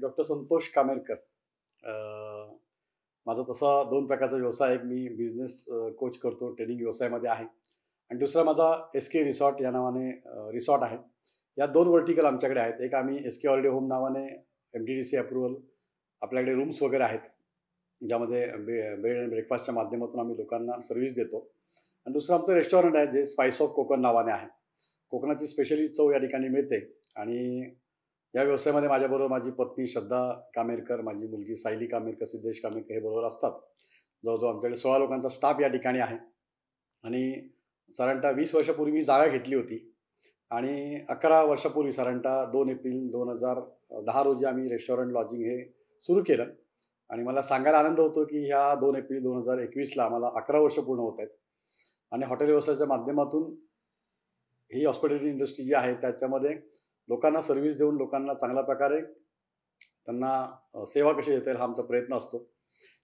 doctor Santosh कामेरकर माझा तसा दोन प्रकारचा व्यवसाय एक मी बिझनेस कोच करतो ट्रेनिंग व्यवसायामध्ये आहे आणि दुसरा माझा एस के रिसॉर्ट या नावाने रिसॉर्ट आहे या दोन वर्टिकल आमच्याकडे आहेत एक आम्ही एस के ऑलडे होम नावाने M T D C approval आपल्याकडे रूम्स वगैरे आहेत ज्यामध्ये बे बेड अँड ब्रेकफास्टच्या माध्यमातून आम्ही लोकांना सर्व्हिस देतो आणि दुसरं आमचं रेस्टॉरंट आहे जे स्पाइस ऑफ कोकण नावाने आहे कोकणाची स्पेशली चव या ठिकाणी मिळते आणि या व्यवसायामध्ये माझ्याबरोबर माझी पत्नी श्रद्धा कामेरकर माझी मुलगी सायली कामेरकर सिद्धेश कामेरकर हे बरोबर असतात जवळजवळ आमच्याकडे सोळा लोकांचा स्टाफ या ठिकाणी आहे आणि साधारणतः वीस वर्षापूर्वी मी जागा घेतली होती आणि अकरा वर्षापूर्वी साधारणतः दोन एप्रिल दोन हजार दहा रोजी आम्ही रेस्टॉरंट लॉजिंग हे सुरू केलं आणि मला सांगायला आनंद होतो की ह्या दोन एप्रिल दोन हजार एकवीसला आम्हाला अकरा वर्ष पूर्ण होत आहेत आणि हॉटेल व्यवसायाच्या माध्यमातून ही हॉस्पिटॅलिटी इंडस्ट्री जी आहे त्याच्यामध्ये लोकांना सर्व्हिस देऊन लोकांना चांगल्या प्रकारे त्यांना सेवा कशी देता येईल हा आमचा प्रयत्न असतो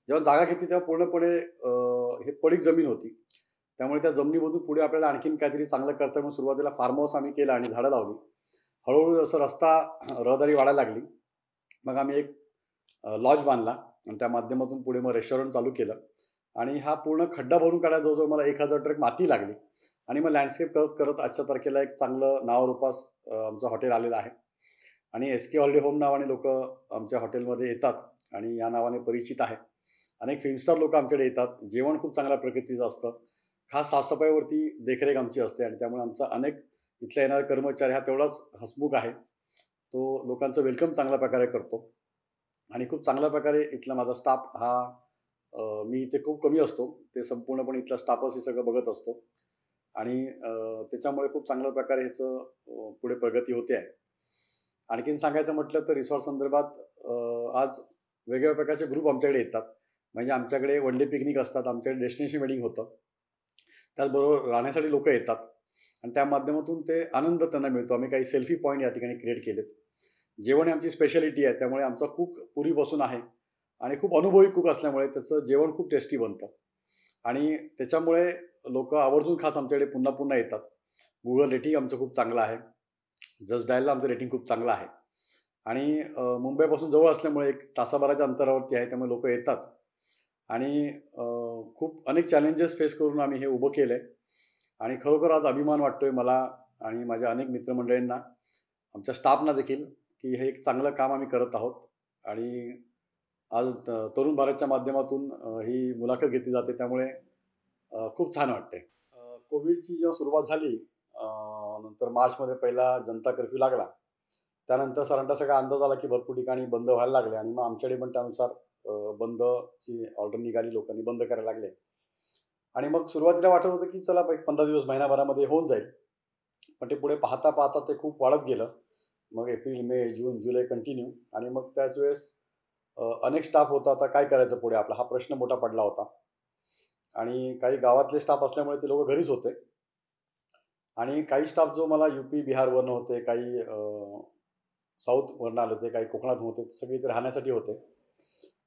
जेव्हा जागा घेतली तेव्हा पूर्णपणे हे पडीक जमीन होती त्यामुळे त्या जमिनीमधून पुढे आपल्याला आणखीन काहीतरी चांगलं करता म्हणून सुरुवातीला फार्म हाऊस आम्ही केलं आणि झाडं लावली हळूहळू जसं रस्ता रहदारी वाढायला लागली मग आम्ही एक लॉज बांधला आणि त्या माध्यमातून पुढे मग रेस्टॉरंट चालू केलं आणि हा पूर्ण खड्डा भरून काढायला जवळजवळ मला एक हजार ट्रक माती लागली आणि मग लँडस्केप करत करत आजच्या तारखेला एक चांगलं नावरूपास आमचं हॉटेल आलेलं आहे आणि एस के हॉलिडे होम नावाने लोक आमच्या हॉटेलमध्ये येतात आणि या नावाने परिचित आहे अनेक फिल्मस्टार लोक आमच्याकडे येतात जेवण खूप चांगल्या प्रकृतीचं असतं खास साफसफाईवरती देखरेख आमची असते आणि त्यामुळे आमचा अनेक इथल्या येणारे कर्मचारी हा तेवढाच हसमुख आहे तो लोकांचं वेलकम चांगल्या प्रकारे करतो आणि खूप चांगल्या प्रकारे इथला माझा स्टाफ हा मी इथे खूप कमी असतो ते संपूर्णपणे इथला स्टाफच हे सगळं बघत असतो आणि त्याच्यामुळे खूप चांगल्या प्रकारे ह्याचं पुढे प्रगती होते आहे आणखीन सांगायचं म्हटलं तर रिसॉर्ट संदर्भात आज वेगवेगळ्या प्रकारचे ग्रुप आमच्याकडे येतात म्हणजे आमच्याकडे वन डे पिकनिक असतात आमच्याकडे डेस्टिनेशन वेडिंग होतं त्याचबरोबर राहण्यासाठी लोक येतात आणि त्या माध्यमातून ते आनंद त्यांना मिळतो आम्ही काही सेल्फी पॉईंट या ठिकाणी क्रिएट केलेत जेवण आमची स्पेशालिटी आहे त्यामुळे आमचा कुक पूर्वीपासून आहे आणि खूप अनुभवी कुक असल्यामुळे त्याचं जेवण खूप टेस्टी बनतं आणि त्याच्यामुळे लोक आवर्जून खास आमच्याकडे पुन्हा पुन्हा येतात गुगल रेटिंग आमचं खूप चांगलं आहे जस डायलला आमचं रेटिंग खूप चांगलं आहे आणि मुंबईपासून जवळ असल्यामुळे एक तासाभराच्या अंतरावरती आहे त्यामुळे लोक येतात आणि खूप अनेक चॅलेंजेस फेस करून आम्ही हे उभं केलं आहे आणि खरोखर आज अभिमान वाटतोय मला आणि माझ्या अनेक मित्रमंडळींना आमच्या स्टाफना देखील की हे एक चांगलं काम आम्ही करत आहोत आणि आज तरुण भारतच्या माध्यमातून ही मुलाखत घेतली जाते त्यामुळे खूप छान वाटते कोविडची जेव्हा सुरुवात झाली नंतर मार्चमध्ये पहिला जनता कर्फ्यू लागला त्यानंतर सरांचा सगळा अंदाज आला की भरपूर ठिकाणी बंद व्हायला लागले आणि मग आमच्याकडे पण त्यानुसार बंदची ऑर्डर निघाली लोकांनी बंद करायला लागले आणि मग सुरुवातीला वाटत होतं की चला एक पंधरा दिवस महिनाभरामध्ये होऊन जाईल पण ते पुढे पाहता पाहता ते खूप वाढत गेलं मग एप्रिल मे जून जुलै कंटिन्यू आणि मग त्याच वेळेस अनेक स्टाफ होता आता काय करायचं पुढे आपला हा प्रश्न मोठा पडला होता आणि काही गावातले स्टाफ असल्यामुळे ते लोक घरीच होते आणि काही स्टाफ जो मला यू पी बिहारवरनं होते काही साऊथवरनं आले होते काही कोकणात होते सगळे इथे राहण्यासाठी होते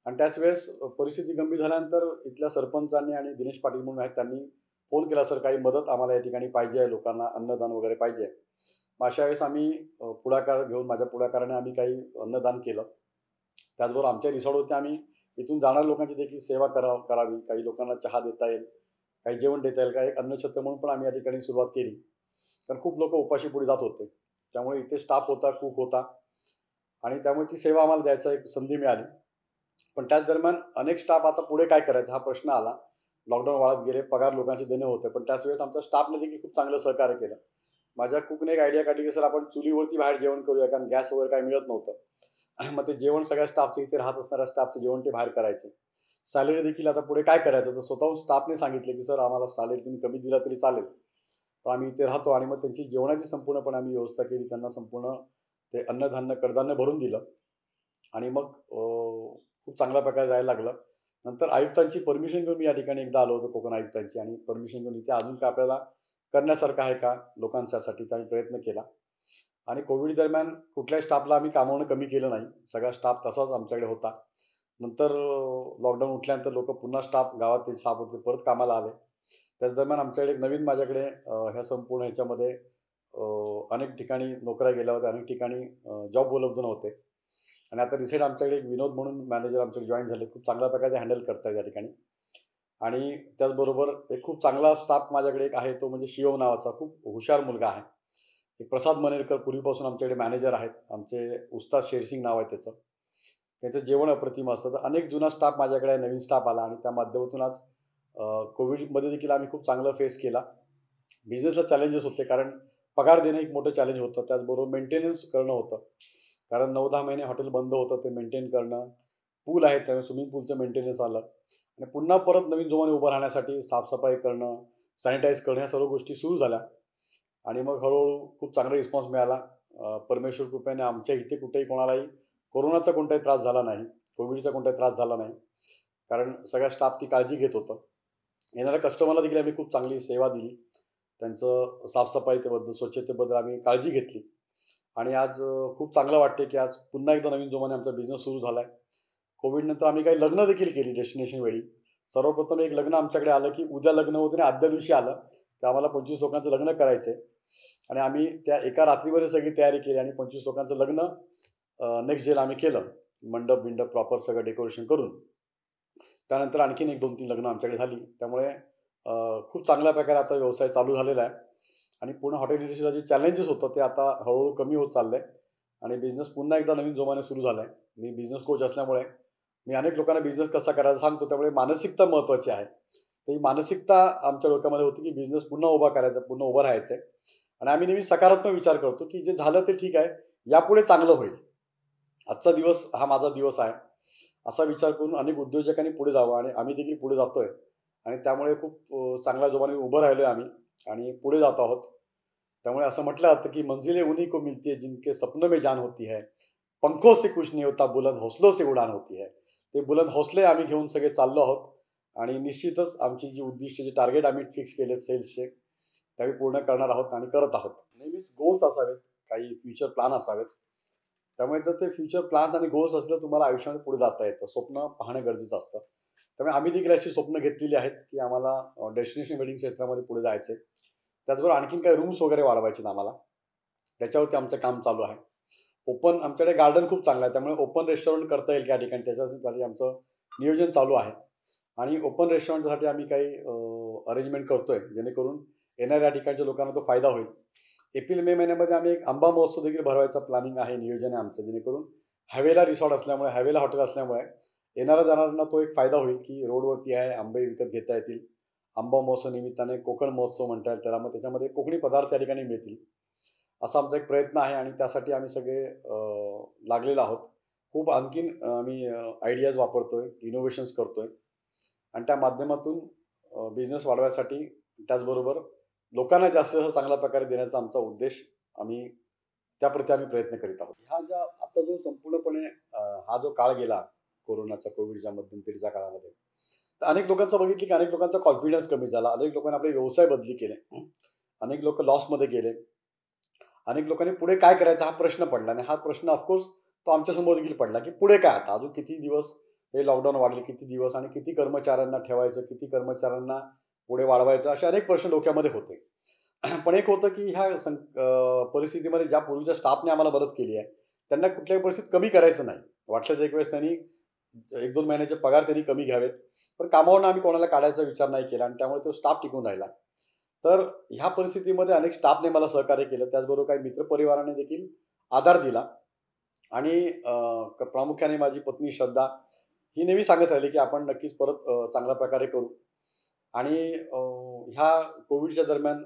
आणि त्याच वेळेस परिस्थिती गंभीर झाल्यानंतर इथल्या सरपंचांनी आणि दिनेश पाटील म्हणून आहेत त्यांनी फोन केला सर काही मदत आम्हाला या ठिकाणी पाहिजे आहे लोकांना अन्नदान वगैरे पाहिजे मग अशा वेळेस आम्ही पुढाकार घेऊन माझ्या पुढाकाराने आम्ही काही अन्नदान केलं त्याचबरोबर आमच्या रिसॉर्ट होते आम्ही इथून जाणाऱ्या लोकांची देखील सेवा करा करावी काही लोकांना चहा देता येईल काही जेवण देता येईल काही अन्नछत्र म्हणून पण आम्ही या ठिकाणी सुरुवात केली कारण खूप लोक उपाशी पुढे जात होते त्यामुळे इथे स्टाफ होता कुक होता आणि त्यामुळे ती सेवा आम्हाला द्यायचा एक संधी मिळाली पण त्याच दरम्यान अनेक स्टाफ आता पुढे काय करायचा हा प्रश्न आला लॉकडाऊन वाढत गेले पगार लोकांचे देणे होते पण त्याच वेळेस आमच्या स्टाफने देखील खूप चांगलं सहकार्य केलं माझ्या कुकने एक आयडिया काढली की सर आपण चुलीवरती बाहेर जेवण करूया कारण गॅस वगैरे काही मिळत नव्हतं मग ते जेवण सगळ्या स्टाफचे इथे राहत असणाऱ्या स्टाफचे जेवण ते बाहेर करायचे सॅलरी देखील आता पुढे काय करायचं तर स्वतःहून स्टाफने सांगितले की सर आम्हाला सॅलरी तुम्ही कमी दिला तरी चालेल पण आम्ही इथे राहतो आणि मग त्यांची जेवणाची संपूर्णपणे आम्ही व्यवस्था केली त्यांना संपूर्ण ते अन्नधान्य कडधान्य भरून दिलं आणि मग खूप चांगल्या प्रकारे जायला लागलं नंतर आयुक्तांची परमिशन घेऊन मी या ठिकाणी एकदा आलो होतो कोकण आयुक्तांची आणि परमिशन घेऊन इथे अजून काय आपल्याला करण्यासारखं आहे का लोकांच्यासाठी आम्ही प्रयत्न केला आणि कोविड दरम्यान कुठल्याही स्टाफला आम्ही कामावणं कमी केलं नाही सगळा स्टाफ तसाच आमच्याकडे होता नंतर लॉकडाऊन उठल्यानंतर लोक पुन्हा स्टाफ गावातील स्टाफ होते परत कामाला आले त्याच दरम्यान आमच्याकडे एक नवीन माझ्याकडे ह्या संपूर्ण ह्याच्यामध्ये अनेक ठिकाणी नोकऱ्या गेल्या होत्या अनेक ठिकाणी जॉब उपलब्ध नव्हते आणि आता रिसेंट आमच्याकडे एक विनोद म्हणून मॅनेजर आमच्याकडे जॉईन झाले खूप चांगल्या प्रकारे हँडल आहे या ठिकाणी आणि त्याचबरोबर एक खूप चांगला स्टाफ माझ्याकडे एक आहे तो म्हणजे शिओ नावाचा खूप हुशार मुलगा आहे एक प्रसाद मनेरकर पूर्वीपासून आमच्याकडे मॅनेजर आहेत आमचे उस्ताद शेरसिंग नाव आहे त्याचं त्यांचं जेवण अप्रतिम असतं तर अनेक जुना स्टाफ माझ्याकडे नवीन स्टाफ आला आणि त्या माध्यमातून आज कोविडमध्ये देखील आम्ही खूप चांगलं फेस केला बिझनेसला चॅलेंजेस होते कारण पगार देणं एक मोठं चॅलेंज होतं त्याचबरोबर मेंटेनन्स करणं होतं कारण नऊ दहा महिने हॉटेल बंद होतं ते मेंटेन करणं पूल आहे त्यामुळे स्विमिंग पूलचं मेंटेनन्स आलं आणि पुन्हा परत नवीन जोमाने उभं राहण्यासाठी साफसफाई करणं सॅनिटाईज करणं ह्या सर्व गोष्टी सुरू झाल्या आणि मग हळूहळू खूप चांगला रिस्पॉन्स मिळाला परमेश्वर कृपेने आमच्या इथे कुठेही कोणालाही कोरोनाचा कोणताही त्रास झाला नाही कोविडचा कोणताही त्रास झाला नाही कारण सगळ्या स्टाफ ती काळजी घेत होतं येणाऱ्या कस्टमरला देखील आम्ही खूप चांगली सेवा दिली त्यांचं साफसफाईतेबद्दल स्वच्छतेबद्दल आम्ही काळजी घेतली आणि आज खूप चांगलं वाटते की आज पुन्हा एकदा नवीन जोमाने आमचा बिझनेस सुरू झाला आहे कोविडनंतर आम्ही काही लग्न देखील केली डेस्टिनेशन वेळी सर्वप्रथम एक लग्न आमच्याकडे आलं की उद्या लग्न होतं आणि आदल्या दिवशी आलं की आम्हाला पंचवीस लोकांचं लग्न करायचं आहे आणि आम्ही त्या एका रात्रीमध्ये सगळी तयारी केली आणि पंचवीस लोकांचं लग्न नेक्स्ट डेला आम्ही केलं मंडप बिंडप प्रॉपर सगळं डेकोरेशन करून त्यानंतर आणखीन एक दोन तीन लग्न आमच्याकडे झाली त्यामुळे खूप चांगल्या प्रकारे आता व्यवसाय चालू झालेला आहे आणि पूर्ण हॉटेल इंडस्ट्रीला जे चॅलेंजेस होतं ते आता हळूहळू कमी होत चाललं आणि बिझनेस पुन्हा एकदा नवीन जोमाने सुरू झाला आहे मी बिझनेस कोच असल्यामुळे मी अनेक लोकांना बिझनेस कसा करायचा सांगतो त्यामुळे मानसिकता महत्त्वाची आहे तर ही मानसिकता आमच्या डोक्यामध्ये होती की बिझनेस पुन्हा उभा करायचा पुन्हा उभं राहायचं आहे आणि आम्ही नेहमी सकारात्मक विचार करतो की जे झालं ते ठीक आहे यापुढे चांगलं होईल आजचा दिवस हा माझा दिवस आहे असा विचार करून अनेक उद्योजकांनी पुढे जावं आणि आम्ही देखील पुढे जातो आहे आणि त्यामुळे खूप चांगल्या जोमाने उभं राहिलो आहे आम्ही आणि पुढे जात आहोत त्यामुळे असं म्हटलं जातं की मंजिले उन्ही को मिलती है जिनके सपन में जान होती है पंखों से कुछ नहीं होता बुलंद हौसलोसे से उडान होती है ते बुलंद हौसले आम्ही घेऊन सगळे चाललो आहोत आणि निश्चितच आमची जी उद्दिष्ट जे टार्गेट आम्ही फिक्स केले सेल्सचे त्यावेळी पूर्ण करणार आहोत आणि करत आहोत नेहमीच गोल्स असावेत काही फ्युचर प्लॅन असावेत त्यामुळे जर ते फ्युचर प्लॅन्स आणि गोल्स असले तुम्हाला आयुष्यामध्ये पुढे जाता येतं स्वप्न पाहणं गरजेचं असतं त्यामुळे आम्ही देखील अशी स्वप्न घेतलेली आहेत की आम्हाला डेस्टिनेशन वेडिंग क्षेत्रामध्ये पुढे जायचं आहे त्याचबरोबर आणखीन काही रूम्स वगैरे वाढवायचे आम्हाला त्याच्यावरती आमचं काम चालू आहे ओपन आमच्याकडे गार्डन खूप चांगलं आहे त्यामुळे ओपन रेस्टॉरंट करता येईल त्या ठिकाणी त्याच्यासाठी आमचं नियोजन चालू आहे आणि ओपन रेस्टॉरंटसाठी आम्ही काही अरेंजमेंट करतो आहे जेणेकरून येणाऱ्या ठिकाणच्या लोकांना तो फायदा होईल एप्रिल मे महिन्यामध्ये आम्ही एक आंबा महोत्सव देखील भरवायचा प्लॅनिंग आहे नियोजन आहे आमचं जेणेकरून हवेला रिसॉर्ट असल्यामुळे हवेला हॉटेल असल्यामुळे येणाऱ्या जाणाऱ्यांना तो एक फायदा होईल की रोडवरती आहे आंबे विकत घेता येतील आंबा महोत्सव निमित्ताने कोकण महोत्सव म्हणता येईल त्याला मग त्याच्यामध्ये कोकणी पदार्थ त्या ठिकाणी मिळतील असा आमचा एक प्रयत्न आहे आणि त्यासाठी आम्ही सगळे लागलेलो आहोत खूप आणखीन आम्ही आयडियाज वापरतोय इनोव्हेशन्स करतोय आणि त्या माध्यमातून बिझनेस वाढवायसाठी त्याचबरोबर लोकांना जास्त चांगल्या प्रकारे देण्याचा आमचा उद्देश आम्ही त्याप्रती आम्ही प्रयत्न करीत आहोत हा ज्या आता जो संपूर्णपणे हा जो काळ गेला कोरोनाचा कोविडच्या मध्यंतरीच्या काळामध्ये तर अनेक लोकांचं बघितलं की अनेक लोकांचा कॉन्फिडन्स कमी झाला अनेक लोकांनी आपले व्यवसाय बदली केले अनेक लोक लॉसमध्ये गेले अनेक लोकांनी पुढे काय करायचा हा प्रश्न पडला आणि हा प्रश्न ऑफकोर्स तो आमच्यासमोर देखील पडला की पुढे काय आता अजून किती दिवस हे लॉकडाऊन वाढेल किती दिवस आणि किती कर्मचाऱ्यांना ठेवायचं किती कर्मचाऱ्यांना पुढे वाढवायचं असे अनेक प्रश्न डोक्यामध्ये होते पण एक होतं की ह्या सं परिस्थितीमध्ये ज्या पूर्वीच्या स्टाफने आम्हाला मदत केली आहे त्यांना कुठल्याही परिस्थितीत कमी करायचं नाही वाटलं एक वेळेस त्यांनी एक दोन महिन्याचे पगार त्यांनी कमी घ्यावेत पण कामावरून आम्ही कोणाला काढायचा विचार नाही केला आणि त्यामुळे तो स्टाफ टिकून राहिला तर ह्या परिस्थितीमध्ये अनेक स्टाफने मला सहकार्य केलं त्याचबरोबर काही मित्रपरिवाराने देखील आधार दिला आणि प्रामुख्याने माझी पत्नी श्रद्धा ही नेहमी सांगत राहिली की आपण नक्कीच परत चांगल्या प्रकारे करू आणि ह्या कोविडच्या दरम्यान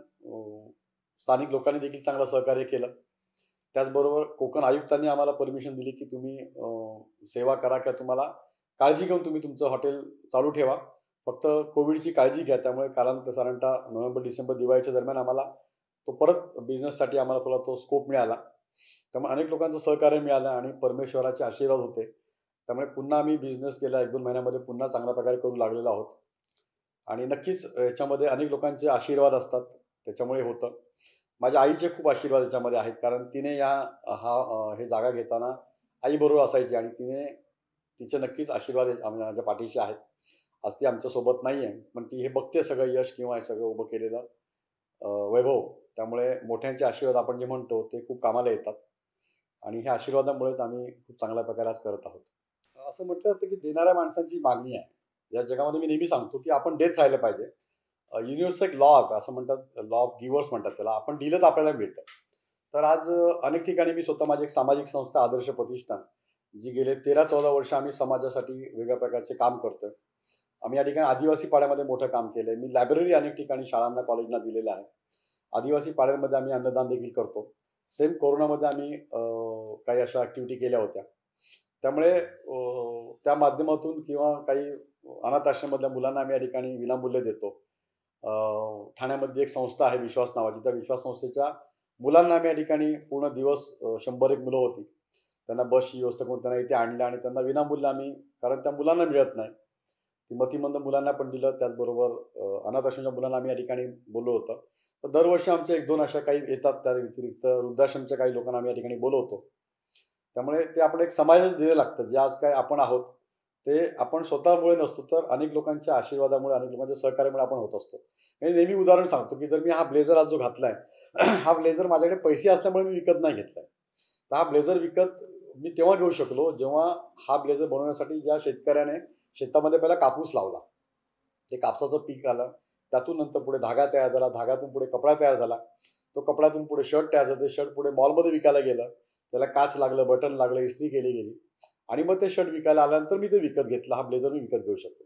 स्थानिक लोकांनी देखील चांगलं सहकार्य केलं त्याचबरोबर कोकण आयुक्तांनी आम्हाला परमिशन दिली की तुम्ही सेवा करा किंवा तुम्हाला काळजी घेऊन तुम्ही तुमचं हॉटेल चालू ठेवा फक्त कोविडची काळजी घ्या त्यामुळे कालांतर साधारणतः नोव्हेंबर डिसेंबर दिवाळीच्या दरम्यान आम्हाला तो परत बिझनेससाठी आम्हाला थोडा तो स्कोप मिळाला त्यामुळे अनेक लोकांचं सहकार्य मिळालं आणि परमेश्वराचे आशीर्वाद होते त्यामुळे पुन्हा आम्ही बिझनेस गेल्या एक दोन महिन्यामध्ये पुन्हा चांगल्या प्रकारे करू लागलेलो आहोत आणि नक्कीच याच्यामध्ये अनेक लोकांचे आशीर्वाद असतात त्याच्यामुळे होतं माझ्या आईचे खूप आशीर्वाद याच्यामध्ये आहेत कारण तिने या हा हे जागा घेताना आईबरोबर असायची आणि तिने तिचे नक्कीच आशीर्वाद माझ्या पाठीशी आहेत आज ती आमच्यासोबत नाही आहे पण ती हे बघते सगळं यश किंवा हे सगळं उभं केलेलं वैभव त्यामुळे मोठ्यांचे आशीर्वाद आपण जे म्हणतो ते खूप कामाला येतात आणि ह्या आशीर्वादामुळेच आम्ही खूप चांगल्या प्रकारे आज करत आहोत असं म्हटलं जातं की देणाऱ्या माणसांची मागणी आहे या जगामध्ये मी नेहमी सांगतो की आपण देत राहिलं पाहिजे युनिव्हर्सल एक लॉ असं म्हणतात लॉ ऑफ गिवर्स म्हणतात त्याला आपण डीलच आपल्याला मिळतं तर आज अनेक ठिकाणी मी स्वतः माझी एक सामाजिक संस्था आदर्श प्रतिष्ठान जी गेले तेरा चौदा वर्ष आम्ही समाजासाठी वेगळ्या प्रकारचे काम करतोय आम्ही या ठिकाणी आदिवासी पाड्यामध्ये मोठं काम केलं आहे मी लायब्ररी अनेक ठिकाणी शाळांना कॉलेजना दिलेलं आहे आदिवासी पाड्यांमध्ये आम्ही अन्नदान देखील करतो सेम कोरोनामध्ये आम्ही काही अशा ॲक्टिव्हिटी केल्या होत्या त्यामुळे त्या माध्यमातून किंवा काही अनाथ आश्रममधल्या मुलांना आम्ही या ठिकाणी विनामूल्य देतो ठाण्यामध्ये एक संस्था आहे विश्वास नावाची त्या विश्वास संस्थेच्या मुलांना आम्ही या ठिकाणी पूर्ण दिवस शंभर एक मुलं होती त्यांना बसची व्यवस्था करून त्यांना इथे आणलं आणि त्यांना विनामूल्य आम्ही कारण त्या मुलांना मिळत नाही ती मतिमंद मुलांना पण दिलं त्याचबरोबर अनाथ आश्रमच्या मुलांना आम्ही या ठिकाणी बोललो होतं तर दरवर्षी आमच्या एक दोन अशा काही येतात त्या व्यतिरिक्त वृद्धाश्रमच्या काही लोकांना आम्ही या ठिकाणी बोलवतो त्यामुळे ते आपण एक समाजच दिले लागतं जे आज काय आपण आहोत ते आपण स्वतःमुळे नसतो तर अनेक लोकांच्या आशीर्वादामुळे अनेक लोकांच्या सहकार्यामुळे आपण होत असतो मी नेहमी उदाहरण सांगतो की जर मी हा ब्लेझर आज जो घातलाय हा ब्लेझर माझ्याकडे पैसे असल्यामुळे मी विकत नाही घेतलाय तर हा ब्लेझर विकत मी तेव्हा घेऊ शकलो जेव्हा हा ब्लेझर बनवण्यासाठी ज्या शेतकऱ्याने शेतामध्ये पहिला कापूस लावला ते कापसाचं पीक आलं त्यातून नंतर पुढे धागा तयार झाला धागातून पुढे कपडा तयार झाला तो कपड्यातून पुढे शर्ट तयार झाला ते शर्ट पुढे मॉलमध्ये विकायला गेलं त्याला काच लागलं बटन लागलं इस्त्री केली गेली आणि मग ते शर्ट विकायला आल्यानंतर मी ते विकत घेतलं हा ब्लेझर मी विकत घेऊ शकतो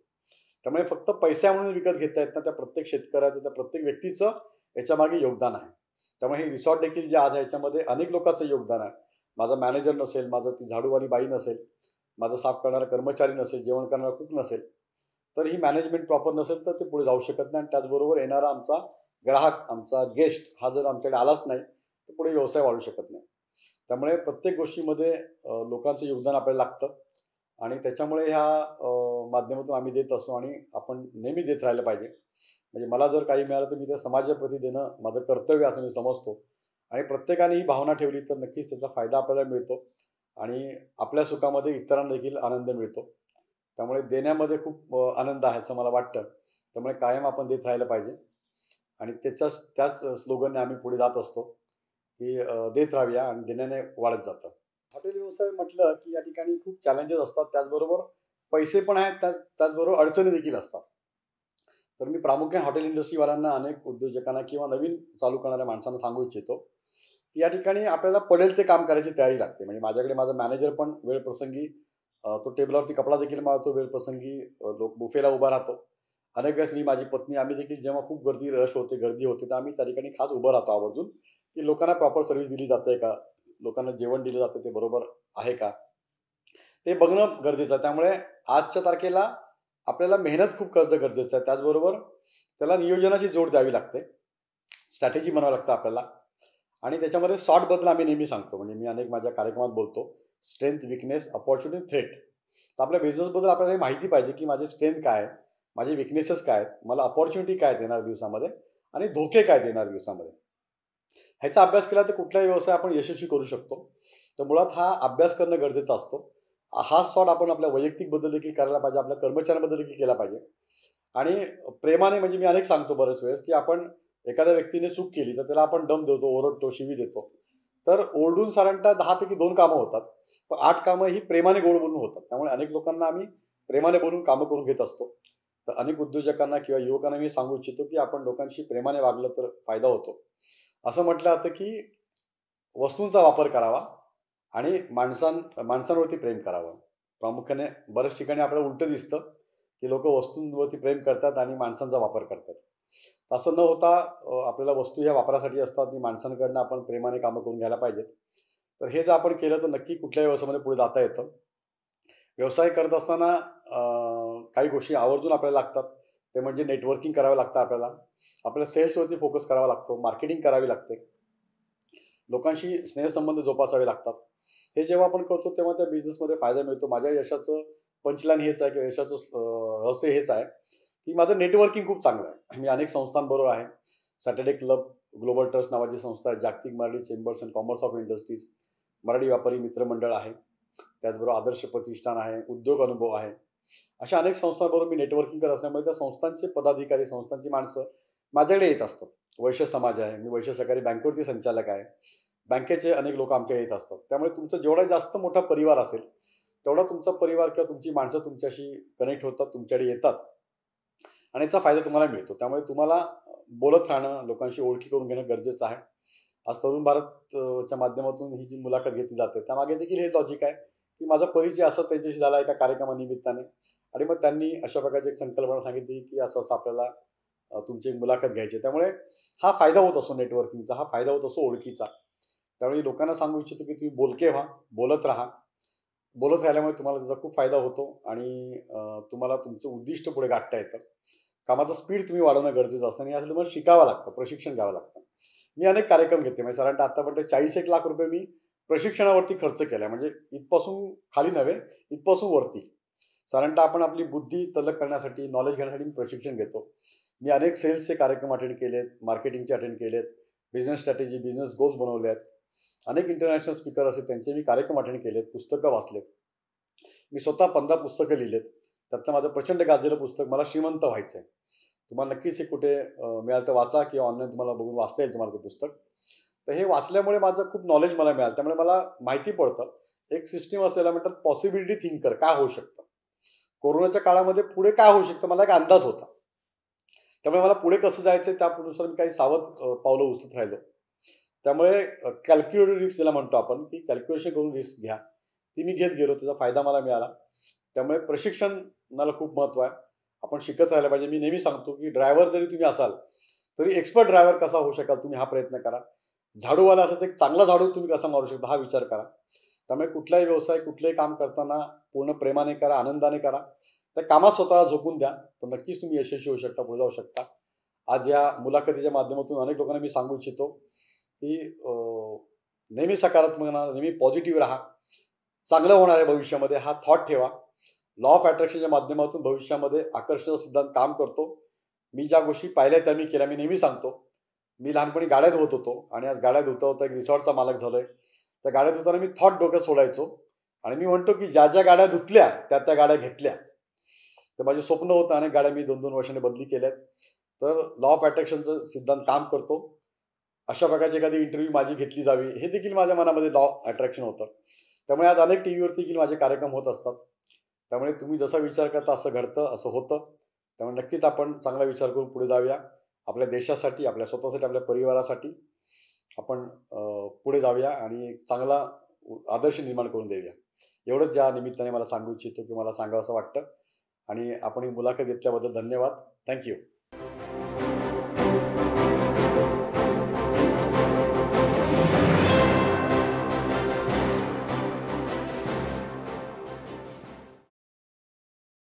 त्यामुळे फक्त पैसा म्हणून विकत घेता येत ना त्या प्रत्येक शेतकऱ्याचं त्या प्रत्येक व्यक्तीचं याच्यामागे योगदान आहे त्यामुळे हे रिसॉर्ट देखील जे आज याच्यामध्ये अनेक लोकांचं योगदान आहे माझा मॅनेजर नसेल माझं ती झाडूवाली बाई नसेल माझा साफ करणारा कर्मचारी नसेल जेवण करणारा कुक नसेल तर ही मॅनेजमेंट प्रॉपर नसेल तर ते पुढे जाऊ शकत नाही आणि त्याचबरोबर येणारा आमचा ग्राहक आमचा गेस्ट हा जर आमच्याकडे आलाच नाही तर पुढे व्यवसाय वाढू शकत नाही त्यामुळे प्रत्येक गोष्टीमध्ये लोकांचं योगदान आपल्याला लागतं आणि त्याच्यामुळे ह्या माध्यमातून आम्ही देत असतो आणि आपण नेहमी देत राहिलं पाहिजे म्हणजे मला जर काही मिळालं तर मी ते समाजाप्रती देणं माझं कर्तव्य असं मी समजतो आणि प्रत्येकाने ही भावना ठेवली तर नक्कीच त्याचा फायदा आपल्याला मिळतो आणि आपल्या सुखामध्ये इतरांना देखील आनंद मिळतो त्यामुळे देण्यामध्ये खूप आनंद आहे असं मला वाटतं त्यामुळे कायम आपण देत राहिलं पाहिजे आणि त्याच्याच त्याच स्लोगनने आम्ही पुढे जात असतो हे देत राहूया आणि देण्याने वाढत जातं हॉटेल व्यवसाय म्हटलं की या ठिकाणी खूप चॅलेंजेस असतात त्याचबरोबर पैसे पण आहेत त्याच त्याचबरोबर अडचणी देखील असतात तर मी प्रामुख्याने हॉटेल इंडस्ट्रीवाल्यांना अनेक उद्योजकांना किंवा नवीन चालू करणाऱ्या माणसांना सांगू इच्छितो की या ठिकाणी आपल्याला पडेल ते काम करायची तयारी लागते म्हणजे माझ्याकडे माझा मॅनेजर पण वेळ प्रसंगी तो टेबलावरती कपडा देखील माळतो वेळप्रसंगी लोक बुफेला उभा राहतो अनेक वेळेस मी माझी पत्नी आम्ही देखील जेव्हा खूप गर्दी रश होते गर्दी होते तर आम्ही त्या ठिकाणी खास उभं राहतो आवर्जून की लोकांना प्रॉपर सर्व्हिस दिली जाते का लोकांना जेवण दिलं जातं ते बरोबर आहे का ते बघणं गरजेचं आहे त्यामुळे आजच्या तारखेला आपल्याला मेहनत खूप कर्ज गरजेचं आहे त्याचबरोबर त्याला नियोजनाची जोड द्यावी लागते स्ट्रॅटेजी म्हणावं लागतं आपल्याला आणि त्याच्यामध्ये बदल आम्ही नेहमी सांगतो म्हणजे मी अनेक माझ्या कार्यक्रमात बोलतो स्ट्रेंथ विकनेस अपॉर्च्युनिटी थ्रेट तर आपल्या बिझनेसबद्दल आपल्याला माहिती पाहिजे की माझे स्ट्रेंथ काय आहे माझे विकनेसेस काय मला अपॉर्च्युनिटी काय देणार दिवसामध्ये आणि धोके काय देणार दिवसामध्ये ह्याचा अभ्यास केला तर कुठलाही व्यवसाय आपण यशस्वी करू शकतो तर मुळात हा अभ्यास करणं गरजेचं असतो हा सॉट आपण आपल्या वैयक्तिक बद्दल देखील करायला पाहिजे आपल्या कर्मचाऱ्यांबद्दल देखील केला पाहिजे आणि प्रेमाने म्हणजे मी अनेक सांगतो बरेच वेळेस की आपण एखाद्या व्यक्तीने चूक केली तर त्याला आपण डम देतो ओरडतो शिवी देतो तर ओरडून साधारणतः दहापैकी दोन कामं होतात पण आठ कामं ही प्रेमाने गोड बोलून होतात त्यामुळे अनेक लोकांना आम्ही प्रेमाने बोलून कामं करून घेत असतो तर अनेक उद्योजकांना किंवा युवकांना मी सांगू इच्छितो की आपण लोकांशी प्रेमाने वागलं तर फायदा होतो असं म्हटलं जातं की वस्तूंचा वापर करावा आणि माणसां माणसांवरती प्रेम करावं प्रामुख्याने बऱ्याच ठिकाणी आपल्याला उलटं दिसतं की लोक वस्तूंवरती प्रेम करतात आणि माणसांचा वापर करतात असं न होता आपल्याला वस्तू ह्या वापरासाठी असतात आणि माणसांकडनं आपण प्रेमाने कामं करून घ्यायला पाहिजेत तर हे जर आपण केलं तर नक्की कुठल्याही व्यवसायामध्ये पुढे जाता येतं व्यवसाय करत असताना काही गोष्टी आवर्जून आपल्याला लागतात ते म्हणजे नेटवर्किंग करावं लागतं आपल्याला आपल्याला सेल्सवरती फोकस करावा लागतो मार्केटिंग करावी लागते लोकांशी स्नेहसंबंध जोपासावे लागतात हे जेव्हा आपण करतो तेव्हा त्या बिझनेसमध्ये फायदा मिळतो माझ्या यशाचं पंचलान हेच आहे किंवा यशाचं रहस्य हेच आहे की माझं नेटवर्किंग खूप चांगलं आहे मी अनेक संस्थांबरोबर आहे सॅटर्डे क्लब ग्लोबल ट्रस्ट नावाची संस्था आहे जागतिक Marathi chambers and commerce of industries Marathi व्यापारी मित्रमंडळ आहे त्याचबरोबर आदर्श प्रतिष्ठान आहे उद्योग अनुभव आहे अशा अनेक संस्थांबरोबर मी नेटवर्किंग करत असल्यामुळे त्या संस्थांचे पदाधिकारी संस्थांची माणसं माझ्याकडे येत असतात वैश्य समाज आहे मी वैश्य सहकारी बँकेवरती संचालक आहे बँकेचे अनेक लोक आमच्याकडे येत असतात त्यामुळे तुमचा जेवढा जास्त मोठा परिवार असेल तेवढा तुमचा परिवार किंवा तुमची माणसं तुमच्याशी कनेक्ट होतात तुमच्याकडे येतात आणि याचा फायदा तुम्हाला मिळतो त्यामुळे तुम्हाला बोलत राहणं लोकांशी ओळखी करून घेणं गरजेचं आहे आज तरुण भारतच्या माध्यमातून ही जी मुलाखत घेतली जाते त्यामागे देखील हे लॉजिक आहे की माझा परिचय असं त्यांच्याशी झाला एका कार्यक्रमानिमित्ताने आणि मग त्यांनी अशा प्रकारची एक संकल्पना सांगितली की असं असं आपल्याला तुमची एक मुलाखत घ्यायची त्यामुळे हा फायदा होत असो नेटवर्किंगचा हा फायदा होत असो ओळखीचा त्यामुळे लोकांना सांगू इच्छितो की तुम्ही बोलके व्हा बोलत राहा बोलत राहिल्यामुळे तुम्हाला त्याचा खूप फायदा होतो आणि तुम्हाला तुमचं उद्दिष्ट पुढे गाठता येतं कामाचं स्पीड तुम्ही वाढवणं गरजेचं असतं आणि यासाठी तुम्हाला शिकावं लागतं प्रशिक्षण घ्यावं लागतं मी अनेक कार्यक्रम घेते म्हणजे साधारणतः आतापर्यंत चाळीस एक लाख रुपये मी प्रशिक्षणावरती खर्च केला म्हणजे इथपासून खाली नव्हे इथपासून वरती साधारणतः आपण आपली बुद्धी तलक करण्यासाठी नॉलेज घेण्यासाठी मी प्रशिक्षण घेतो मी अनेक सेल्सचे कार्यक्रम अटेंड केलेत मार्केटिंगचे अटेंड केलेत बिझनेस स्ट्रॅटेजी बिझनेस गोल्स बनवले आहेत अनेक इंटरनॅशनल स्पीकर असे त्यांचे मी कार्यक्रम अटेंड केलेत पुस्तकं वाचलेत मी स्वतः पंधरा पुस्तकं लिहिलेत त्यातलं माझं प्रचंड गाजलेलं पुस्तक मला श्रीमंत व्हायचं आहे तुम्हाला नक्कीच हे कुठे मिळालं तर वाचा किंवा ऑनलाईन तुम्हाला बघून वाचता येईल तुम्हाला ते पुस्तक तर हे वाचल्यामुळे माझं खूप नॉलेज मला मिळालं त्यामुळे मला माहिती पडतं एक सिस्टीम असायला म्हणतात पॉसिबिलिटी थिंकर काय होऊ शकतं कोरोनाच्या काळामध्ये पुढे काय होऊ शकतं मला एक अंदाज होता त्यामुळे मला पुढे कसं जायचं त्यानुसार मी काही सावध पावलं उचलत राहिलो त्यामुळे कॅल्क्युलेटर रिस्क ज्याला म्हणतो आपण की कॅल्क्युलेशन करून रिस्क घ्या ती मी घेत गेलो त्याचा फायदा मला मिळाला त्यामुळे प्रशिक्षणाला खूप महत्त्व आहे आपण शिकत राहिलं पाहिजे मी नेहमी सांगतो की ड्रायव्हर जरी तुम्ही असाल तरी एक्सपर्ट ड्रायव्हर कसा होऊ शकाल तुम्ही हा प्रयत्न करा झाडूवाला असं एक चांगला झाडू तुम्ही कसा मारू शकता हा विचार करा त्यामुळे कुठलाही व्यवसाय कुठलंही काम करताना पूर्ण प्रेमाने करा आनंदाने करा त्या कामात स्वतःला झोकून द्या तर नक्कीच तुम्ही यशस्वी होऊ शकता पुढे जाऊ शकता आज या मुलाखतीच्या माध्यमातून अनेक लोकांना मी सांगू इच्छितो की नेहमी सकारात्मक राहा नेहमी पॉझिटिव्ह राहा चांगलं होणार आहे भविष्यामध्ये हा थॉट ठेवा लॉ ऑफ अट्रॅक्शनच्या माध्यमातून भविष्यामध्ये आकर्षणाचा सिद्धांत काम करतो मी ज्या गोष्टी पाहिल्या त्या मी केल्या मी नेहमी सांगतो मी लहानपणी गाड्या धुवत होतो आणि आज गाड्या धुता होता एक रिसॉर्टचा मालक झालोय त्या गाड्या धुताना मी थॉट डोक्यात सोडायचो आणि मी म्हणतो की ज्या ज्या गाड्या धुतल्या त्या त्या गाड्या घेतल्या तर माझे स्वप्न होतं अनेक गाड्या मी दोन दोन वर्षाने बदली केल्या तर लॉ ऑफ अट्रॅक्शनचं सिद्धांत काम करतो अशा प्रकारची एखादी इंटरव्ह्यू माझी घेतली जावी हे देखील माझ्या मनामध्ये लॉ अट्रॅक्शन होतं त्यामुळे आज अनेक टी व्हीवरती देखील माझे कार्यक्रम होत असतात त्यामुळे तुम्ही जसा विचार करता असं घडतं असं होतं त्यामुळे नक्कीच आपण चांगला विचार करून पुढे जाऊया आपल्या देशासाठी आपल्या स्वतःसाठी आपल्या परिवारासाठी आपण पुढे जाऊया आणि एक चांगला आदर्श निर्माण करून देऊया एवढंच या निमित्ताने मला सांगू इच्छितो की मला सांगावं असं वाटतं आणि आपण ही मुलाखत घेतल्याबद्दल धन्यवाद थँक्यू